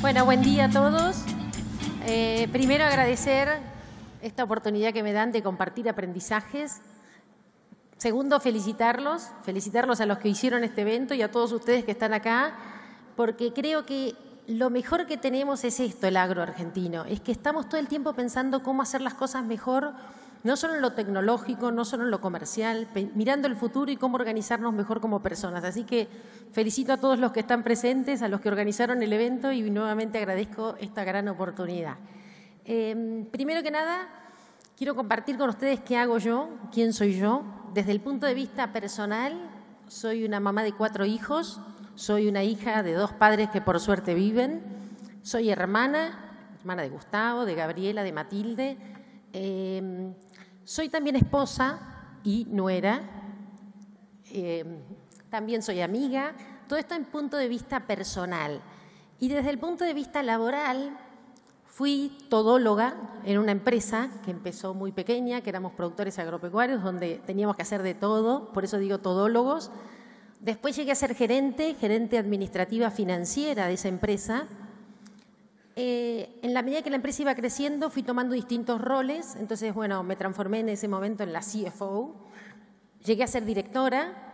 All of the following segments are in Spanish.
Bueno, buen día a todos. Eh, primero agradecer esta oportunidad que me dan de compartir aprendizajes. Segundo, felicitarlos, felicitarlos a los que hicieron este evento y a todos ustedes que están acá, porque creo que lo mejor que tenemos es esto, el agro argentino, es que estamos todo el tiempo pensando cómo hacer las cosas mejor no solo en lo tecnológico, no solo en lo comercial, mirando el futuro y cómo organizarnos mejor como personas. Así que felicito a todos los que están presentes, a los que organizaron el evento y nuevamente agradezco esta gran oportunidad. Em, primero que nada, quiero compartir con ustedes qué hago yo, quién soy yo. Desde el punto de vista personal, soy una mamá de cuatro hijos, soy una hija de dos padres que por suerte viven, soy hermana, hermana de Gustavo, de Gabriela, de Matilde. Em, soy también esposa y nuera. Eh, también soy amiga. Todo esto en punto de vista personal. Y desde el punto de vista laboral, fui todóloga en una empresa que empezó muy pequeña, que éramos productores agropecuarios, donde teníamos que hacer de todo, por eso digo todólogos. Después llegué a ser gerente, gerente administrativa financiera de esa empresa, eh, en la medida que la empresa iba creciendo, fui tomando distintos roles. Entonces, bueno, me transformé en ese momento en la CFO. Llegué a ser directora,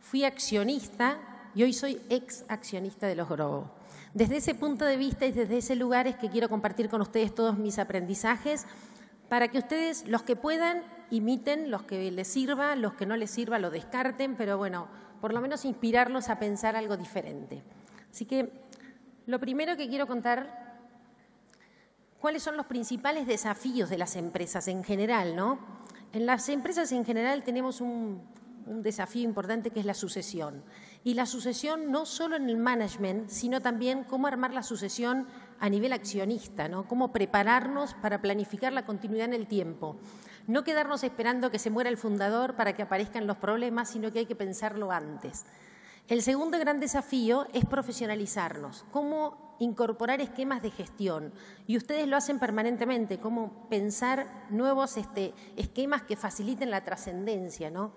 fui accionista y hoy soy ex accionista de los Grobo. Desde ese punto de vista y desde ese lugar es que quiero compartir con ustedes todos mis aprendizajes para que ustedes, los que puedan, imiten, los que les sirva, los que no les sirva, lo descarten, pero bueno, por lo menos inspirarlos a pensar algo diferente. Así que lo primero que quiero contar cuáles son los principales desafíos de las empresas en general, ¿no? En las empresas en general tenemos un, desafío importante que es la sucesión. Y la sucesión no solo en el management, sino también cómo armar la sucesión a nivel accionista, ¿no? cómo prepararnos para planificar la continuidad en el tiempo. No quedarnos esperando que se muera el fundador para que aparezcan los problemas, sino que hay que pensarlo antes. El segundo gran desafío es profesionalizarnos, cómo incorporar esquemas de gestión. Y ustedes lo hacen permanentemente, cómo pensar nuevos este, esquemas que faciliten la trascendencia, ¿no?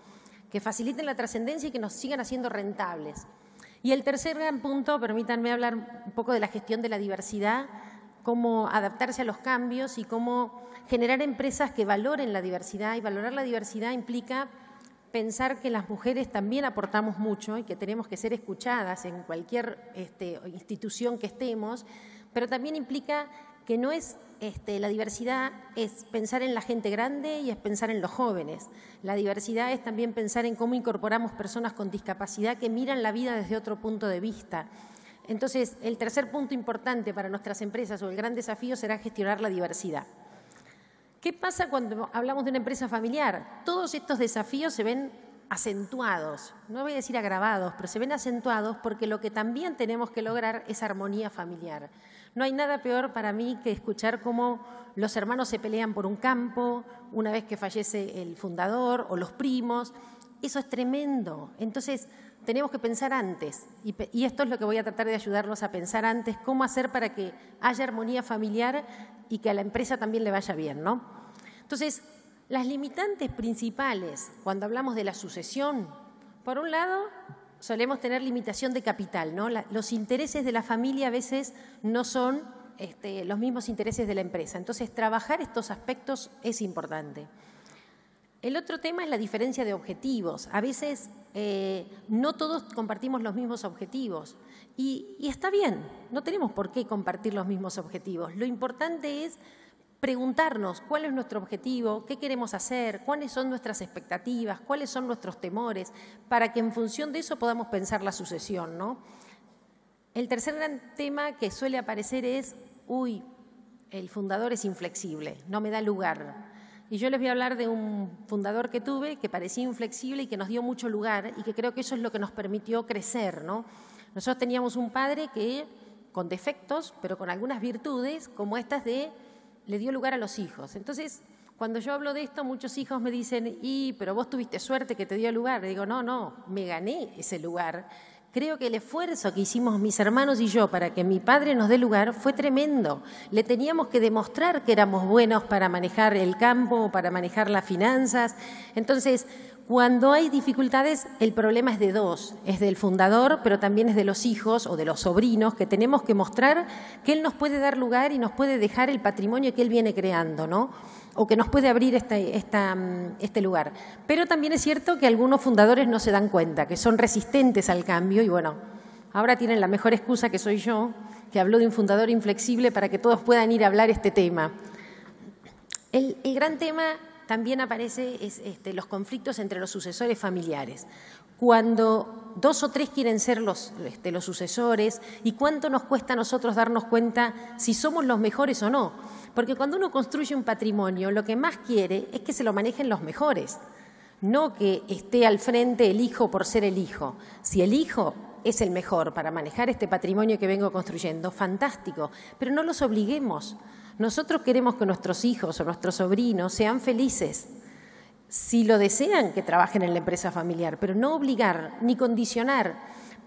que faciliten la trascendencia y que nos sigan haciendo rentables. Y el tercer gran punto, permítanme hablar un poco de la gestión de la diversidad, cómo adaptarse a los cambios y cómo generar empresas que valoren la diversidad. Y valorar la diversidad implica pensar que las mujeres también aportamos mucho y que tenemos que ser escuchadas en cualquier este, institución que estemos, pero también implica que no es este, la diversidad es pensar en la gente grande y es pensar en los jóvenes. La diversidad es también pensar en cómo incorporamos personas con discapacidad que miran la vida desde otro punto de vista. Entonces, el tercer punto importante para nuestras empresas o el gran desafío será gestionar la diversidad. ¿Qué pasa cuando hablamos de una empresa familiar? Todos estos desafíos se ven acentuados, no voy a decir agravados, pero se ven acentuados porque lo que también tenemos que lograr es armonía familiar. No hay nada peor para mí que escuchar cómo los hermanos se pelean por un campo, una vez que fallece el fundador o los primos. Eso es tremendo. Entonces, tenemos que pensar antes, y, esto es lo que voy a tratar de ayudarlos a pensar antes, cómo hacer para que haya armonía familiar y que a la empresa también le vaya bien, ¿no? Entonces, las limitantes principales cuando hablamos de la sucesión, por un lado, solemos tener limitación de capital, ¿no? los intereses de la familia a veces no son este, los mismos intereses de la empresa. Entonces, trabajar estos aspectos es importante. El otro tema es la diferencia de objetivos. A veces eh, no todos compartimos los mismos objetivos y está bien, no tenemos por qué compartir los mismos objetivos. Lo importante es preguntarnos cuál es nuestro objetivo, qué queremos hacer, cuáles son nuestras expectativas, cuáles son nuestros temores, para que en función de eso podamos pensar la sucesión. ¿no? El tercer gran tema que suele aparecer es, uy, el fundador es inflexible, no me da lugar. Y yo les voy a hablar de un fundador que tuve que parecía inflexible y que nos dio mucho lugar y que creo que eso es lo que nos permitió crecer. ¿no? Nosotros teníamos un padre que, con defectos, pero con algunas virtudes, como estas de le dio lugar a los hijos. Entonces, cuando yo hablo de esto, muchos hijos me dicen, y, pero vos tuviste suerte que te dio lugar. Le digo, no, no, me gané ese lugar. Creo que el esfuerzo que hicimos mis hermanos y yo para que mi padre nos dé lugar fue tremendo. Le teníamos que demostrar que éramos buenos para manejar el campo, para manejar las finanzas. Entonces, cuando hay dificultades, el problema es de dos, es del fundador, pero también es de los hijos o de los sobrinos, que tenemos que mostrar que él nos puede dar lugar y nos puede dejar el patrimonio que él viene creando, ¿no? O que nos puede abrir este, mm, este lugar. Pero también es cierto que algunos fundadores no se dan cuenta, que son resistentes al cambio y bueno, ahora tienen la mejor excusa que soy yo, que habló de un fundador inflexible para que todos puedan ir a hablar este tema. el gran tema también aparecen este, los conflictos entre los sucesores familiares. Cuando dos o tres quieren ser los, este, los sucesores y cuánto nos cuesta a nosotros darnos cuenta si somos los mejores o no. Porque cuando uno construye un patrimonio, lo que más quiere es que se lo manejen los mejores, no que esté al frente el hijo por ser el hijo. Si el hijo es el mejor para manejar este patrimonio que vengo construyendo, fantástico, pero no los obliguemos. Nosotros queremos que nuestros hijos o nuestros sobrinos sean felices. Si lo desean, que trabajen en la empresa familiar, pero no obligar ni condicionar,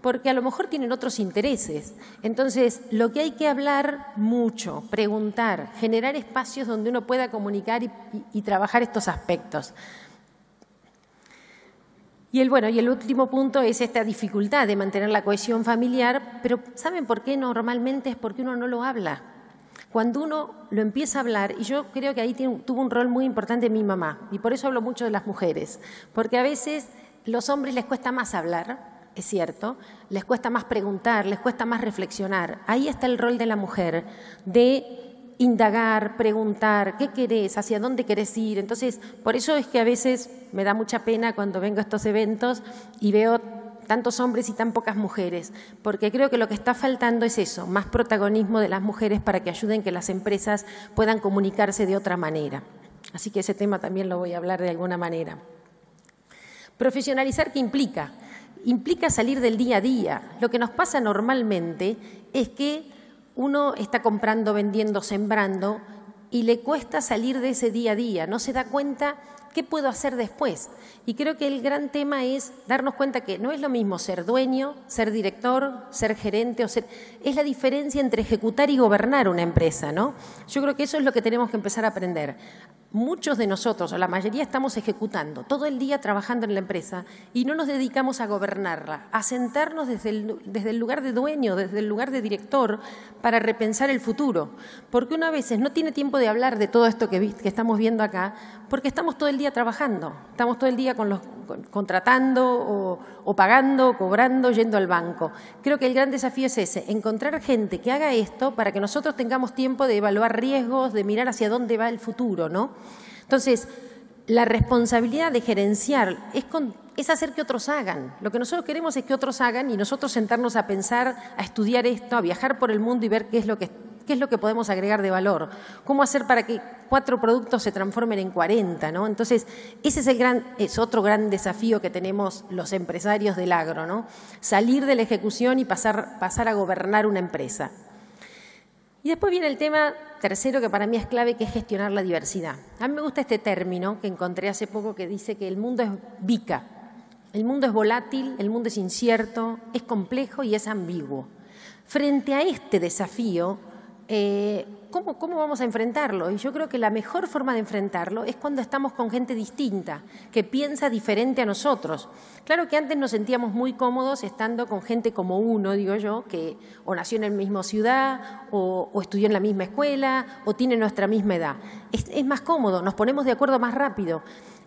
porque a lo mejor tienen otros intereses. Entonces, lo que hay que hablar mucho, preguntar, generar espacios donde uno pueda comunicar y, trabajar estos aspectos. Y el, bueno, y el último punto es esta dificultad de mantener la cohesión familiar, pero ¿saben por qué normalmente es porque uno no lo habla? Cuando uno lo empieza a hablar, y yo creo que ahí tuvo un rol muy importante mi mamá, y por eso hablo mucho de las mujeres, porque a veces los hombres les cuesta más hablar, es cierto, les cuesta más preguntar, les cuesta más reflexionar. Ahí está el rol de la mujer, de indagar, preguntar, ¿qué querés? ¿Hacia dónde querés ir? Entonces, por eso es que a veces me da mucha pena cuando vengo a estos eventos y veo tantos hombres y tan pocas mujeres, porque creo que lo que está faltando es eso, más protagonismo de las mujeres para que ayuden que las empresas puedan comunicarse de otra manera. Así que ese tema también lo voy a hablar de alguna manera. Profesionalizar, ¿qué implica? Implica salir del día a día. Lo que nos pasa normalmente es que uno está comprando, vendiendo, sembrando, y le cuesta salir de ese día a día, no se da cuenta qué puedo hacer después. Y creo que el gran tema es darnos cuenta que no es lo mismo ser dueño, ser director, ser gerente o ser es la diferencia entre ejecutar y gobernar una empresa, ¿no? Yo creo que eso es lo que tenemos que empezar a aprender, Muchos de nosotros, o la mayoría, estamos ejecutando, todo el día trabajando en la empresa y no nos dedicamos a gobernarla, a sentarnos desde el, lugar de dueño, desde el lugar de director, para repensar el futuro. Porque una veces no tiene tiempo de hablar de todo esto que, que estamos viendo acá, porque estamos todo el día trabajando, estamos todo el día con los, contratando o, pagando, cobrando, yendo al banco. Creo que el gran desafío es ese, encontrar gente que haga esto para que nosotros tengamos tiempo de evaluar riesgos, de mirar hacia dónde va el futuro, ¿no? Entonces, la responsabilidad de gerenciar es, es, hacer que otros hagan. Lo que nosotros queremos es que otros hagan y nosotros sentarnos a pensar, a estudiar esto, a viajar por el mundo y ver qué es lo que ¿Qué es lo que podemos agregar de valor? ¿Cómo hacer para que cuatro productos se transformen en 40? Entonces, ese es, es otro gran desafío que tenemos los empresarios del agro, ¿no? salir de la ejecución y pasar, pasar a gobernar una empresa. Y después viene el tema tercero que para mí es clave, que es gestionar la diversidad. A mí me gusta este término que encontré hace poco que dice que el mundo es bica. El mundo es volátil, el mundo es incierto, es complejo y es ambiguo. Frente a este desafío, eh, ¿cómo, vamos a enfrentarlo? Y yo creo que la mejor forma de enfrentarlo es cuando estamos con gente distinta, que piensa diferente a nosotros. Claro que antes nos sentíamos muy cómodos estando con gente como uno, digo yo, que o nació en la misma ciudad, o, estudió en la misma escuela, o tiene nuestra misma edad. es más cómodo, nos ponemos de acuerdo más rápido.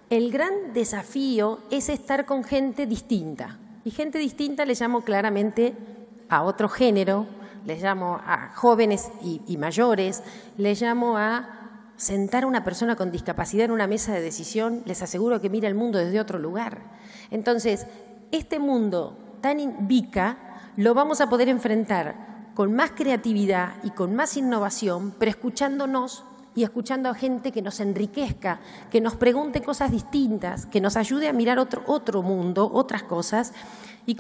El gran desafío es estar con gente distinta. Y gente distinta le llamo claramente a otro género, les llamo a jóvenes y, mayores, les llamo a sentar a una persona con discapacidad en una mesa de decisión, les aseguro que mira el mundo desde otro lugar. Entonces, este mundo tan vica, lo vamos a poder enfrentar con más creatividad y con más innovación, pero escuchándonos y escuchando a gente que nos enriquezca, que nos pregunte cosas distintas, que nos ayude a mirar otro mundo, otras cosas, y,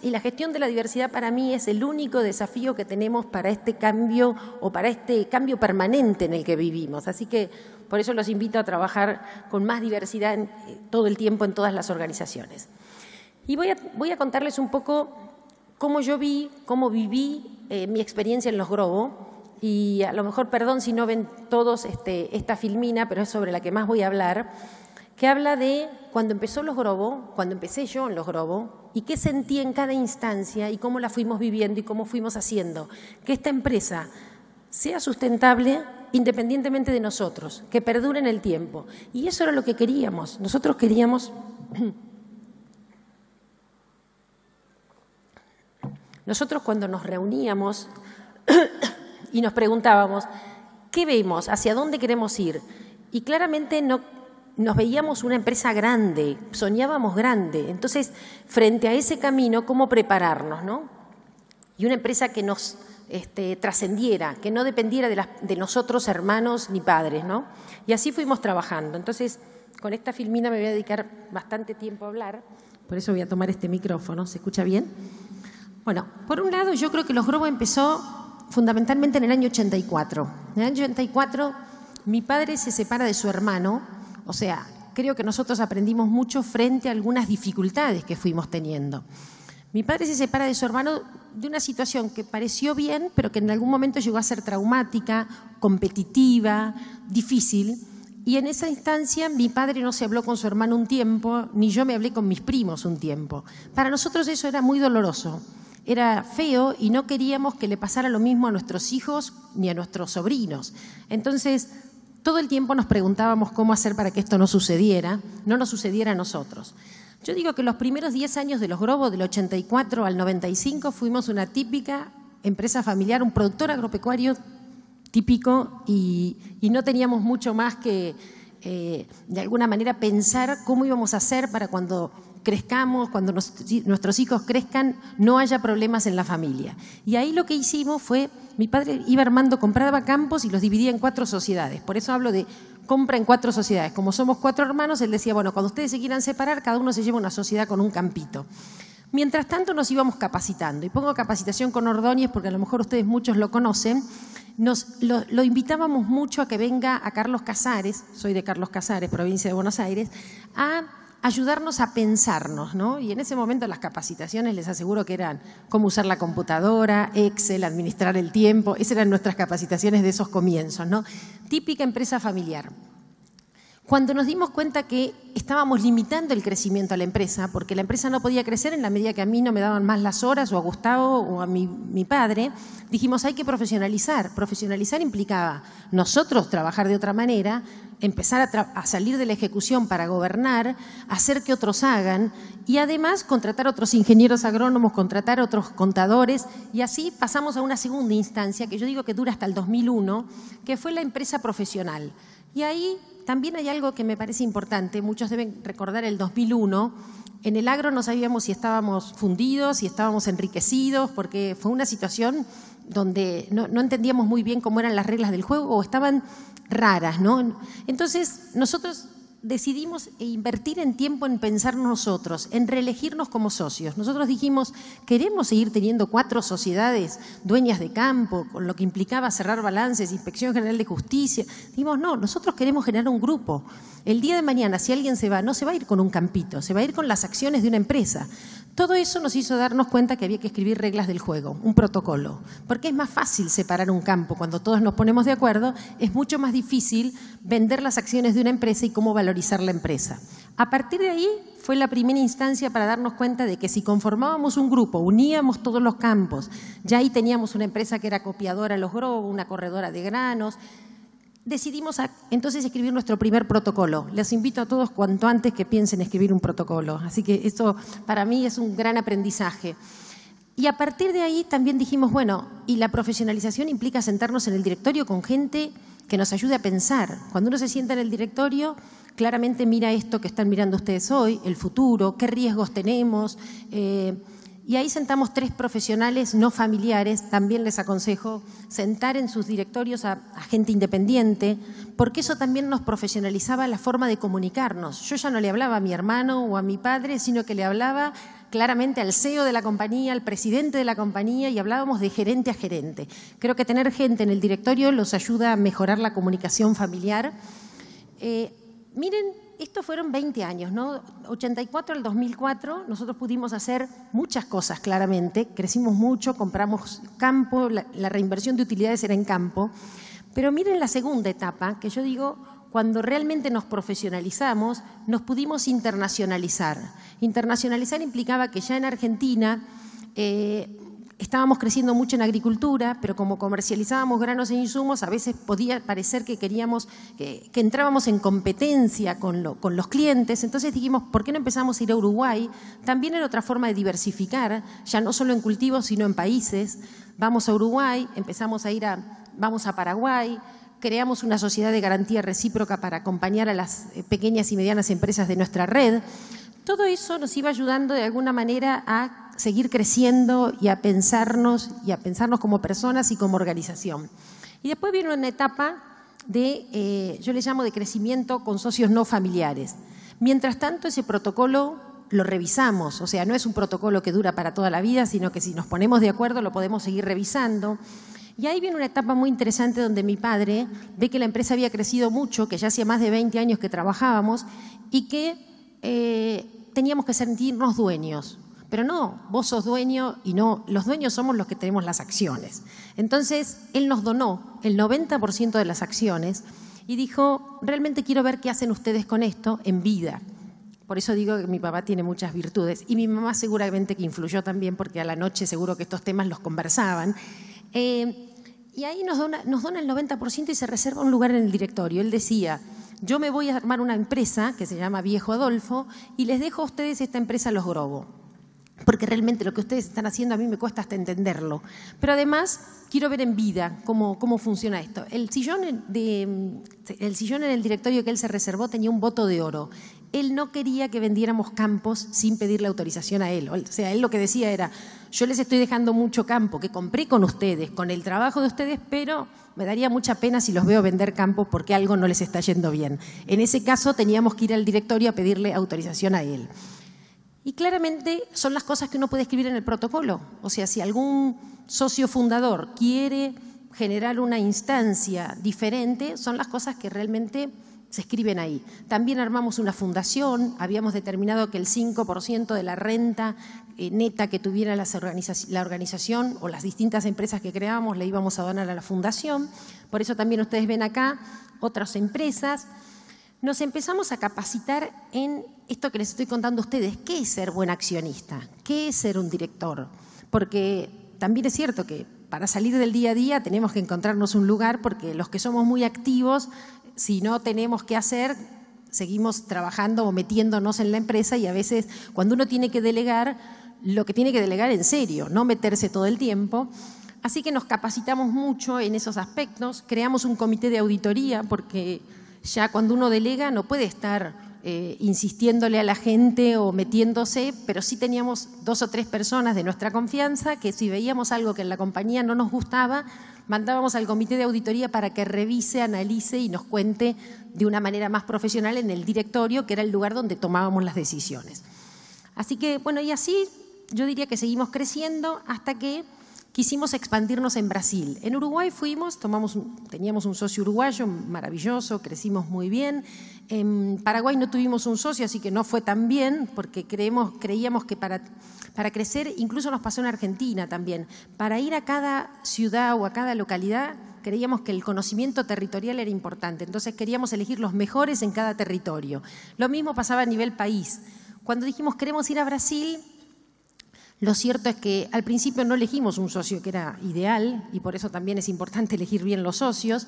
y, la gestión de la diversidad para mí es el único desafío que tenemos para este cambio o para este cambio permanente en el que vivimos. Así que por eso los invito a trabajar con más diversidad eh, todo el tiempo en todas las organizaciones. Y voy a, contarles un poco cómo yo vi, cómo viví eh, mi experiencia en los Grobo. Y a lo mejor, perdón si no ven todos este, esta filmina, pero es sobre la que más voy a hablar que habla de cuando empezó los Grobo, cuando empecé yo en los Grobo, y qué sentí en cada instancia y cómo la fuimos viviendo y cómo fuimos haciendo. Que esta empresa sea sustentable independientemente de nosotros, que perdure en el tiempo. Y eso era lo que queríamos. Nosotros queríamos... Nosotros cuando nos reuníamos y nos preguntábamos, ¿qué vemos? ¿Hacia dónde queremos ir? Y claramente no, nos veíamos una empresa grande, soñábamos grande. Entonces, frente a ese camino, ¿cómo prepararnos? No? Y una empresa que nos este, trascendiera, que no dependiera de, nosotros, hermanos ni padres. ¿no? Y así fuimos trabajando. Entonces, con esta filmina me voy a dedicar bastante tiempo a hablar, por eso voy a tomar este micrófono. ¿Se escucha bien? Bueno, por un lado, yo creo que Los Grobo empezó fundamentalmente en el año 84. En el año 84, mi padre se separa de su hermano o sea, creo que nosotros aprendimos mucho frente a algunas dificultades que fuimos teniendo. Mi padre se separa de su hermano de una situación que pareció bien, pero que en algún momento llegó a ser traumática, competitiva, difícil. Y en esa instancia mi padre no se habló con su hermano un tiempo, ni yo me hablé con mis primos un tiempo. Para nosotros eso era muy doloroso, era feo y no queríamos que le pasara lo mismo a nuestros hijos ni a nuestros sobrinos. Entonces todo el tiempo nos preguntábamos cómo hacer para que esto no sucediera, no nos sucediera a nosotros. Yo digo que los primeros 10 años de los globos, del 84 al 95, fuimos una típica empresa familiar, un productor agropecuario típico y, no teníamos mucho más que, eh, de alguna manera, pensar cómo íbamos a hacer para cuando crezcamos, cuando nuestros hijos crezcan, no haya problemas en la familia. Y ahí lo que hicimos fue, mi padre iba armando, compraba campos y los dividía en cuatro sociedades. Por eso hablo de compra en cuatro sociedades. Como somos cuatro hermanos, él decía, bueno, cuando ustedes se quieran separar, cada uno se lleva una sociedad con un campito. Mientras tanto nos íbamos capacitando, y pongo capacitación con Ordóñez porque a lo mejor ustedes muchos lo conocen, lo, lo, invitábamos mucho a que venga a Carlos Casares, soy de Carlos Casares, provincia de Buenos Aires, a ayudarnos a pensarnos, ¿no? Y en ese momento las capacitaciones les aseguro que eran cómo usar la computadora, Excel, administrar el tiempo, esas eran nuestras capacitaciones de esos comienzos, ¿no? Típica empresa familiar. Cuando nos dimos cuenta que estábamos limitando el crecimiento a la empresa, porque la empresa no podía crecer en la medida que a mí no me daban más las horas, o a Gustavo, o a mi, padre, dijimos hay que profesionalizar. Profesionalizar implicaba nosotros trabajar de otra manera, empezar a, a, salir de la ejecución para gobernar, hacer que otros hagan, y además contratar otros ingenieros agrónomos, contratar otros contadores, y así pasamos a una segunda instancia, que yo digo que dura hasta el 2001, que fue la empresa profesional. Y ahí también hay algo que me parece importante, muchos deben recordar el 2001, en el agro no sabíamos si estábamos fundidos, si estábamos enriquecidos, porque fue una situación donde no, entendíamos muy bien cómo eran las reglas del juego o estaban raras, ¿no? Entonces, nosotros decidimos invertir en tiempo en pensar nosotros, en reelegirnos como socios. Nosotros dijimos, queremos seguir teniendo cuatro sociedades dueñas de campo, con lo que implicaba cerrar balances, Inspección General de Justicia. Dijimos, no, nosotros queremos generar un grupo. El día de mañana, si alguien se va, no se va a ir con un campito, se va a ir con las acciones de una empresa. Todo eso nos hizo darnos cuenta que había que escribir reglas del juego, un protocolo, porque es más fácil separar un campo. Cuando todos nos ponemos de acuerdo, es mucho más difícil vender las acciones de una empresa y cómo valorizar la empresa. A partir de ahí fue la primera instancia para darnos cuenta de que si conformábamos un grupo, uníamos todos los campos, ya ahí teníamos una empresa que era copiadora de los grobos, una corredora de granos, decidimos entonces escribir nuestro primer protocolo. Les invito a todos cuanto antes que piensen escribir un protocolo. Así que eso para mí es un gran aprendizaje. Y a partir de ahí también dijimos, bueno, y la profesionalización implica sentarnos en el directorio con gente que nos ayude a pensar. Cuando uno se sienta en el directorio, claramente mira esto que están mirando ustedes hoy, el futuro, qué riesgos tenemos. Eh, y ahí sentamos tres profesionales no familiares, también les aconsejo sentar en sus directorios a, gente independiente, porque eso también nos profesionalizaba la forma de comunicarnos. Yo ya no le hablaba a mi hermano o a mi padre, sino que le hablaba claramente al CEO de la compañía, al presidente de la compañía y hablábamos de gerente a gerente. Creo que tener gente en el directorio los ayuda a mejorar la comunicación familiar. Eh, miren estos fueron 20 años, ¿no? 84 al 2004 nosotros pudimos hacer muchas cosas, claramente. Crecimos mucho, compramos campo, la, reinversión de utilidades era en campo. Pero miren la segunda etapa, que yo digo, cuando realmente nos profesionalizamos, nos pudimos internacionalizar. Internacionalizar implicaba que ya en Argentina eh, estábamos creciendo mucho en agricultura, pero como comercializábamos granos e insumos, a veces podía parecer que queríamos, que, entrábamos en competencia con, los clientes. Entonces dijimos, ¿por qué no empezamos a ir a Uruguay? También era otra forma de diversificar, ya no solo en cultivos, sino en países. Vamos a Uruguay, empezamos a ir a, vamos a Paraguay, creamos una sociedad de garantía recíproca para acompañar a las eh, pequeñas y medianas empresas de nuestra red. Todo eso nos iba ayudando de alguna manera a seguir creciendo y a pensarnos y a pensarnos como personas y como organización. Y después viene una etapa de, eh, yo le llamo de crecimiento con socios no familiares. Mientras tanto, ese protocolo lo revisamos, o sea, no es un protocolo que dura para toda la vida, sino que si nos ponemos de acuerdo lo podemos seguir revisando. Y ahí viene una etapa muy interesante donde mi padre ve que la empresa había crecido mucho, que ya hacía más de 20 años que trabajábamos y que eh, teníamos que sentirnos dueños. Pero no, vos sos dueño y no, los dueños somos los que tenemos las acciones. Entonces, él nos donó el 90% de las acciones y dijo, realmente quiero ver qué hacen ustedes con esto en vida. Por eso digo que mi papá tiene muchas virtudes y mi mamá seguramente que influyó también porque a la noche seguro que estos temas los conversaban. Eh, y ahí nos nos dona el 90% y se reserva un lugar en el directorio. Él decía, yo me voy a armar una empresa que se llama Viejo Adolfo y les dejo a ustedes esta empresa Los Grobo porque realmente lo que ustedes están haciendo a mí me cuesta hasta entenderlo. Pero además quiero ver en vida cómo, funciona esto. El sillón, en el directorio que él se reservó tenía un voto de oro. Él no quería que vendiéramos campos sin pedirle autorización a él. O sea, él lo que decía era, yo les estoy dejando mucho campo que compré con ustedes, con el trabajo de ustedes, pero me daría mucha pena si los veo vender campos porque algo no les está yendo bien. En ese caso teníamos que ir al directorio a pedirle autorización a él. Y claramente son las cosas que uno puede escribir en el protocolo. O sea, si algún socio fundador quiere generar una instancia diferente, son las cosas que realmente se escriben ahí. También armamos una fundación, habíamos determinado que el 5% de la renta eh, neta que tuviera la organización o las distintas empresas que creábamos le íbamos a donar a la fundación. Por eso también ustedes ven acá otras empresas nos empezamos a capacitar en esto que les estoy contando a ustedes, qué es ser buen accionista, qué es ser un director, porque también es cierto que para salir del día a día tenemos que encontrarnos un lugar porque los que somos muy activos, si no tenemos qué hacer, seguimos trabajando o metiéndonos en la empresa y a veces cuando uno tiene que delegar, lo que tiene que delegar en serio, no meterse todo el tiempo. Así que nos capacitamos mucho en esos aspectos, creamos un comité de auditoría porque ya cuando uno delega no puede estar eh, insistiéndole a la gente o metiéndose, pero sí teníamos dos o tres personas de nuestra confianza que si veíamos algo que en la compañía no nos gustaba, mandábamos al comité de auditoría para que revise, analice y nos cuente de una manera más profesional en el directorio, que era el lugar donde tomábamos las decisiones. Así que, bueno, y así yo diría que seguimos creciendo hasta que quisimos expandirnos en Brasil. En Uruguay fuimos, tomamos, teníamos un socio uruguayo maravilloso, crecimos muy bien. En Paraguay no tuvimos un socio, así que no fue tan bien, porque creíamos que para, para crecer, incluso nos pasó en Argentina también, para ir a cada ciudad o a cada localidad creíamos que el conocimiento territorial era importante, entonces queríamos elegir los mejores en cada territorio. Lo mismo pasaba a nivel país. Cuando dijimos queremos ir a Brasil, lo cierto es que al principio no elegimos un socio que era ideal y por eso también es importante elegir bien los socios.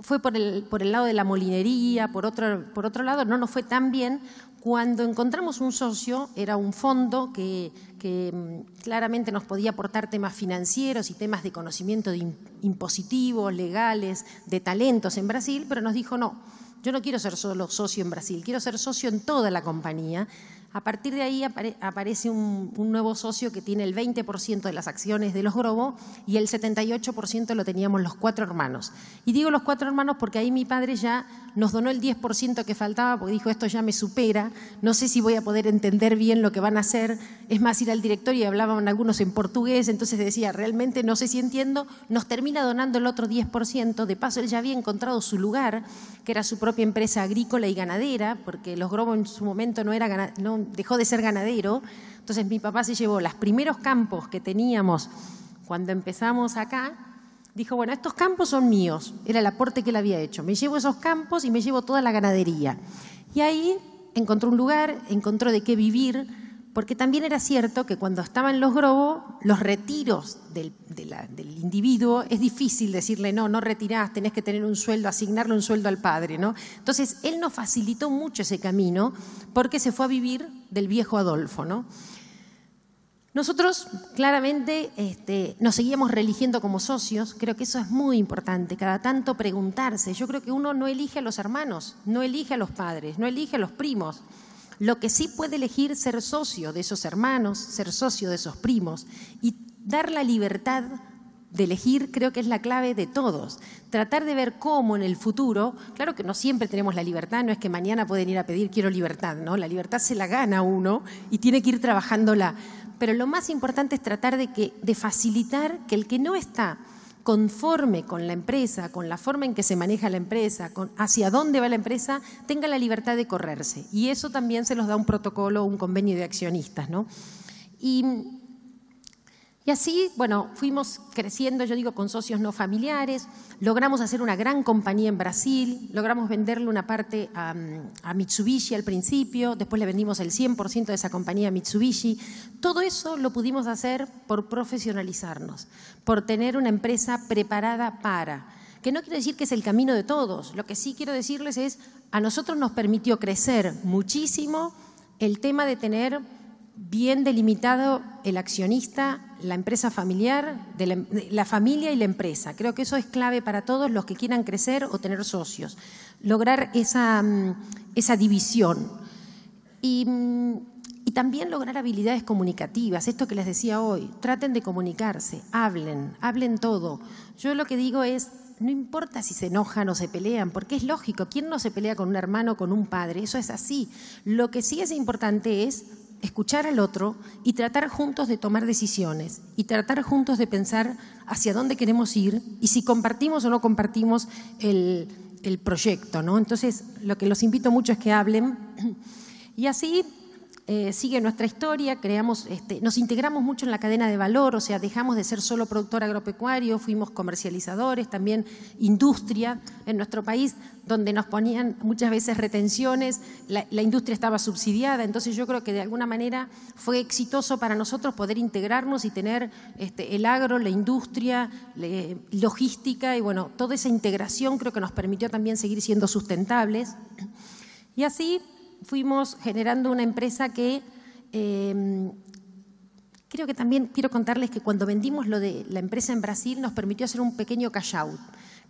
fue por el, lado de la molinería, por otro, lado no nos fue tan bien. Cuando encontramos un socio era un fondo que, mm, claramente nos podía aportar temas financieros y temas de conocimiento impositivos, legales, de talentos en Brasil, pero nos dijo no, yo no quiero ser solo socio en Brasil, quiero ser socio en toda la compañía a partir de ahí aparece un, nuevo socio que tiene el 20% de las acciones de los Grobo y el 78% lo teníamos los cuatro hermanos. Y digo los cuatro hermanos porque ahí mi padre ya nos donó el 10% que faltaba porque dijo esto ya me supera, no sé si voy a poder entender bien lo que van a hacer. Es más, ir al directorio y hablaban algunos en portugués, entonces decía, realmente no sé si entiendo, nos termina donando el otro 10%. De paso, él ya había encontrado su lugar, que era su propia empresa agrícola y ganadera, porque los Grobo en su momento no era... No, dejó de ser ganadero, entonces mi papá se llevó los primeros campos que teníamos cuando empezamos acá, dijo, bueno, estos campos son míos, era el aporte que él había hecho, me llevo esos campos y me llevo toda la ganadería. Y ahí encontró un lugar, encontró de qué vivir, porque también era cierto que cuando estaban los grobos, los retiros del, individuo, es difícil decirle, no, no retirás, tenés que tener un sueldo, asignarle un sueldo al padre, ¿no? Entonces, él nos facilitó mucho ese camino porque se fue a vivir del viejo Adolfo, Nosotros claramente este, nos seguíamos religiendo como socios, creo que eso es muy importante, cada tanto preguntarse. Yo creo que uno no elige a los hermanos, no elige a los padres, no elige a los primos, lo que sí puede elegir ser socio de esos hermanos, ser socio de esos primos y dar la libertad de elegir creo que es la clave de todos. Tratar de ver cómo en el futuro, claro que no siempre tenemos la libertad, no es que mañana pueden ir a pedir quiero libertad, ¿no? La libertad se la gana uno y tiene que ir trabajándola. Pero lo más importante es tratar de, que, de facilitar que el que no está conforme con la empresa, con la forma en que se maneja la empresa, con hacia dónde va la empresa, tenga la libertad de correrse. Y eso también se los da un protocolo, un convenio de accionistas. ¿no? Y y así, bueno, fuimos creciendo, yo digo, con socios no familiares, logramos hacer una gran compañía en Brasil, logramos venderle una parte a, Mitsubishi al principio, después le vendimos el 100% de esa compañía a Mitsubishi. Todo eso lo pudimos hacer por profesionalizarnos, por tener una empresa preparada para, que no quiero decir que es el camino de todos, lo que sí quiero decirles es, a nosotros nos permitió crecer muchísimo el tema de tener bien delimitado el accionista la empresa familiar, em, la, familia y la empresa. Creo que eso es clave para todos los que quieran crecer o tener socios, lograr esa, mm, esa división. Y, mm, y también lograr habilidades comunicativas, esto que les decía hoy, traten de comunicarse, hablen, hablen todo. Yo lo que digo es, no importa si se enojan o se pelean, porque es lógico, ¿quién no se pelea con un hermano o con un padre? Eso es así. Lo que sí es importante es escuchar al otro y tratar juntos de tomar decisiones y tratar juntos de pensar hacia dónde queremos ir y si compartimos o no compartimos el, proyecto. ¿no? Entonces, lo que los invito mucho es que hablen y así eh, sigue nuestra historia, creamos, este, nos integramos mucho en la cadena de valor, o sea, dejamos de ser solo productor agropecuario, fuimos comercializadores, también industria en nuestro país, donde nos ponían muchas veces retenciones, la, industria estaba subsidiada, entonces yo creo que de alguna manera fue exitoso para nosotros poder integrarnos y tener este, el agro, la industria, logística y bueno, toda esa integración creo que nos permitió también seguir siendo sustentables. Y así fuimos generando una empresa que em, creo que también quiero contarles que cuando vendimos lo de la empresa en Brasil nos permitió hacer un pequeño cash out.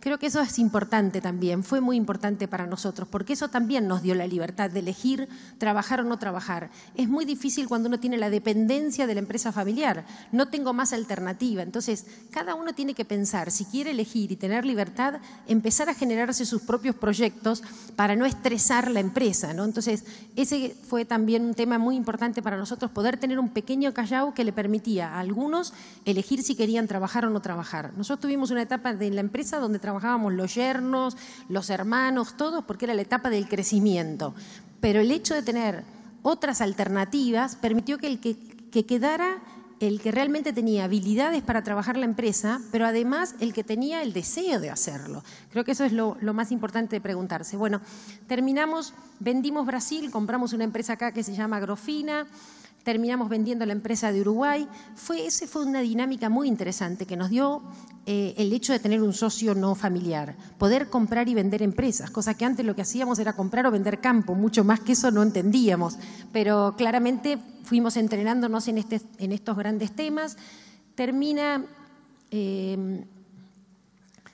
Creo que eso es importante también, fue muy importante para nosotros, porque eso también nos dio la libertad de elegir trabajar o no trabajar. Es muy difícil cuando uno tiene la dependencia de la empresa familiar, no tengo más alternativa. Entonces, cada uno tiene que pensar, si quiere elegir y tener libertad, empezar a generarse sus propios proyectos para no estresar la empresa. ¿no? Entonces, ese fue también un tema muy importante para nosotros, poder tener un pequeño callao que le permitía a algunos elegir si querían trabajar o no trabajar. Nosotros tuvimos una etapa en la empresa donde trabajamos trabajábamos los yernos, los hermanos, todos, porque era la etapa del crecimiento. Pero el hecho de tener otras alternativas permitió que el que, quedara el que realmente tenía habilidades para trabajar la empresa, pero además el que tenía el deseo de hacerlo. Creo que eso es lo, lo, más importante de preguntarse. Bueno, terminamos, vendimos Brasil, compramos una empresa acá que se llama Agrofina, terminamos vendiendo la empresa de Uruguay. Fue, ese fue una dinámica muy interesante que nos dio eh, el hecho de tener un socio no familiar, poder comprar y vender empresas, cosa que antes lo que hacíamos era comprar o vender campo, mucho más que eso no entendíamos, pero claramente fuimos entrenándonos en, este, en estos grandes temas. Termina... Eh,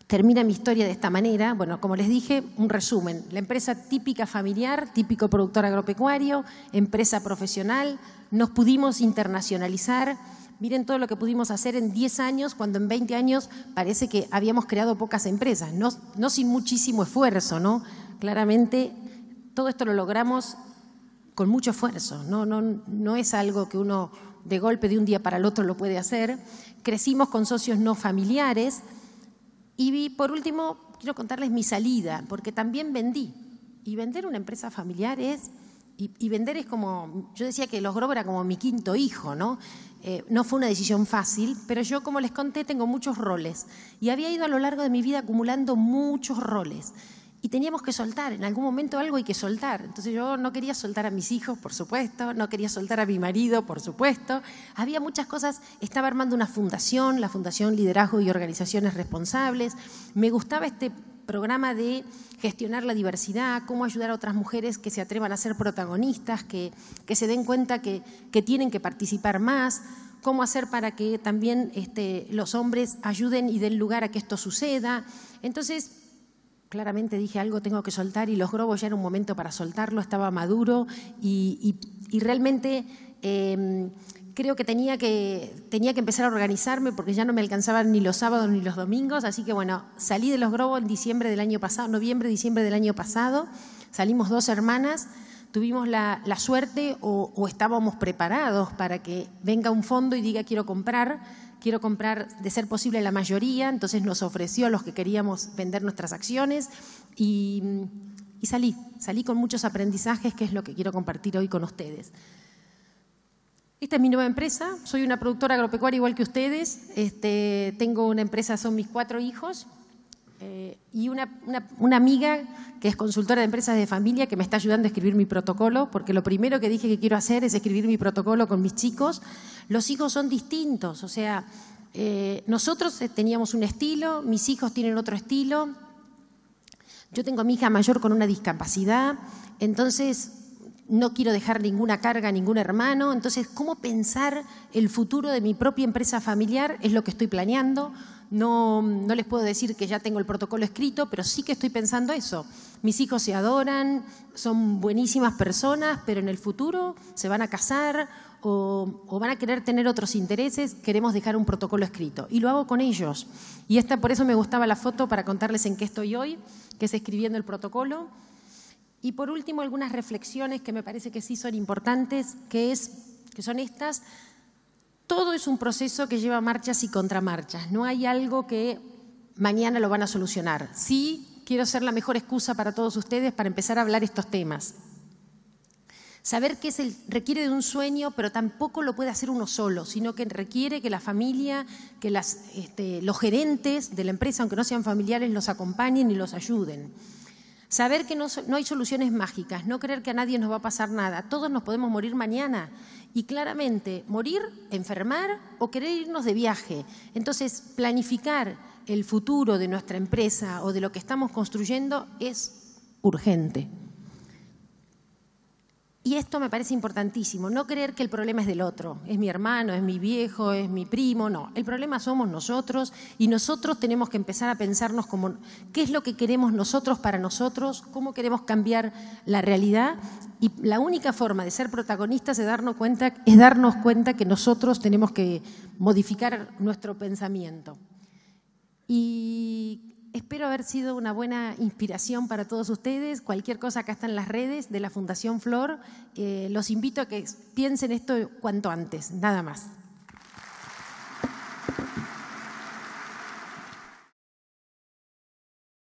termina mi historia de esta manera. Bueno, como les dije, un resumen. La empresa típica familiar, típico productor agropecuario, empresa profesional, nos pudimos internacionalizar. Miren todo lo que pudimos hacer en 10 años, cuando en 20 años parece que habíamos creado pocas empresas, no, sin muchísimo esfuerzo, ¿no? Claramente, todo esto lo logramos con mucho esfuerzo, no, no, no es algo que uno de golpe de un día para el otro lo puede hacer. Crecimos con socios no familiares, y por último, quiero contarles mi salida, porque también vendí. Y vender una empresa familiar es, y, vender es como, yo decía que los Grover era como mi quinto hijo, ¿no? Eh, no fue una decisión fácil, pero yo, como les conté, tengo muchos roles. Y había ido a lo largo de mi vida acumulando muchos roles y teníamos que soltar, en algún momento algo hay que soltar. Entonces yo no quería soltar a mis hijos, por supuesto, no quería soltar a mi marido, por supuesto. Había muchas cosas, estaba armando una fundación, la Fundación Liderazgo y Organizaciones Responsables. Me gustaba este programa de gestionar la diversidad, cómo ayudar a otras mujeres que se atrevan a ser protagonistas, que, que se den cuenta que, que tienen que participar más cómo hacer para que también este, los hombres ayuden y den lugar a que esto suceda. Entonces, claramente dije algo tengo que soltar y los globos ya era un momento para soltarlo, estaba maduro y, realmente em, creo que tenía, que empezar a organizarme porque ya no me alcanzaban ni los sábados ni los domingos, así que bueno, salí de los globos en diciembre del año pasado, noviembre, diciembre del año pasado, salimos dos hermanas. Tuvimos la, suerte o estábamos preparados para que venga un fondo y diga quiero comprar quiero comprar, de ser posible, la mayoría, entonces nos ofreció a los que queríamos vender nuestras acciones y, salí, salí con muchos aprendizajes, que es lo que quiero compartir hoy con ustedes. Esta es mi nueva empresa, soy una productora agropecuaria igual que ustedes, este, tengo una empresa, son mis cuatro hijos, eh, y una, amiga que es consultora de empresas de familia que me está ayudando a escribir mi protocolo, porque lo primero que dije que quiero hacer es escribir mi protocolo con mis chicos. Los hijos son distintos, o sea, eh, nosotros eh, teníamos un estilo, mis hijos tienen otro estilo. Yo tengo mi hija mayor con una discapacidad, entonces no quiero dejar ninguna carga a ningún hermano, entonces cómo pensar el futuro de mi propia empresa familiar es lo que estoy planeando no, les puedo decir que ya tengo el protocolo escrito, pero sí que estoy pensando eso. Mis hijos se adoran, son buenísimas personas, pero en el futuro se van a casar o, van a querer tener otros intereses, queremos dejar un protocolo escrito. Y lo hago con ellos. Y esta, por eso me gustaba la foto para contarles en qué estoy hoy, que es escribiendo el protocolo. Y por último, algunas reflexiones que me parece que sí son importantes, que son estas todo es un proceso que lleva marchas y contramarchas. No hay algo que mañana lo van a solucionar. Sí, quiero ser la mejor excusa para todos ustedes para empezar a hablar estos temas. Saber que es requiere de un sueño, pero tampoco lo puede hacer uno solo, sino que requiere que la familia, que este, los gerentes de la empresa, aunque no sean familiares, los acompañen y los ayuden. Saber que no, no, hay soluciones mágicas, no creer que a nadie nos va a pasar nada. Todos nos podemos morir mañana. Y claramente, morir, enfermar o querer irnos de viaje. Entonces, planificar el futuro de nuestra empresa o de lo que estamos construyendo es urgente. Y esto me parece importantísimo, no creer que el problema es del otro, es mi hermano, es mi viejo, es mi primo, no, el problema somos nosotros y nosotros tenemos que empezar a pensarnos como qué es lo que queremos nosotros para nosotros, cómo queremos cambiar la realidad y la única forma de ser protagonistas es darnos cuenta, es darnos cuenta que nosotros tenemos que modificar nuestro pensamiento. Y espero haber sido una buena inspiración para todos ustedes. Cualquier cosa acá en las redes de la Fundación Flor. Eh, los invito a que piensen esto cuanto antes, nada más.